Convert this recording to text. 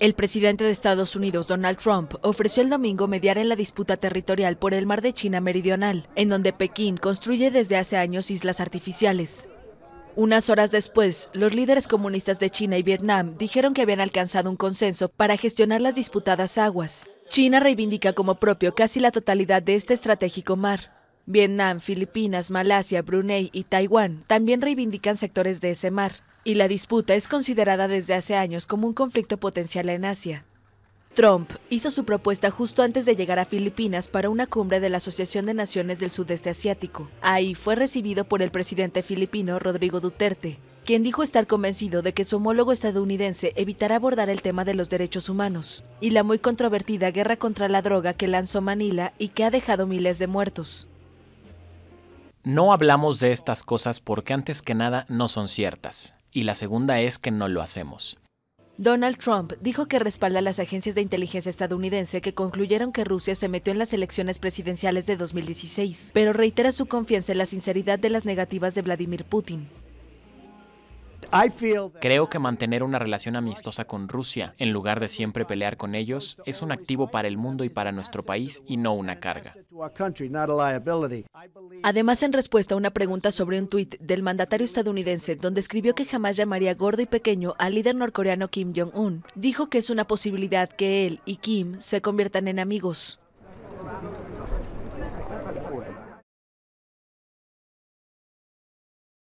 El presidente de Estados Unidos, Donald Trump, ofreció el domingo mediar en la disputa territorial por el mar de China Meridional, en donde Pekín construye desde hace años islas artificiales. Unas horas después, los líderes comunistas de China y Vietnam dijeron que habían alcanzado un consenso para gestionar las disputadas aguas. China reivindica como propio casi la totalidad de este estratégico mar, Vietnam, Filipinas, Malasia, Brunei y Taiwán también reivindican sectores de ese mar, y la disputa es considerada desde hace años como un conflicto potencial en Asia. Trump hizo su propuesta justo antes de llegar a Filipinas para una cumbre de la Asociación de Naciones del Sudeste Asiático. Ahí fue recibido por el presidente filipino Rodrigo Duterte, quien dijo estar convencido de que su homólogo estadounidense evitará abordar el tema de los derechos humanos y la muy controvertida guerra contra la droga que lanzó Manila y que ha dejado miles de muertos. No hablamos de estas cosas porque antes que nada no son ciertas, y la segunda es que no lo hacemos. Donald Trump dijo que respalda a las agencias de inteligencia estadounidense que concluyeron que Rusia se metió en las elecciones presidenciales de 2016, pero reitera su confianza en la sinceridad de las negativas de Vladimir Putin. Creo que mantener una relación amistosa con Rusia, en lugar de siempre pelear con ellos, es un activo para el mundo y para nuestro país y no una carga. Además, en respuesta a una pregunta sobre un tuit del mandatario estadounidense, donde escribió que jamás llamaría gordo y pequeño al líder norcoreano Kim Jong-un, dijo que es una posibilidad que él y Kim se conviertan en amigos.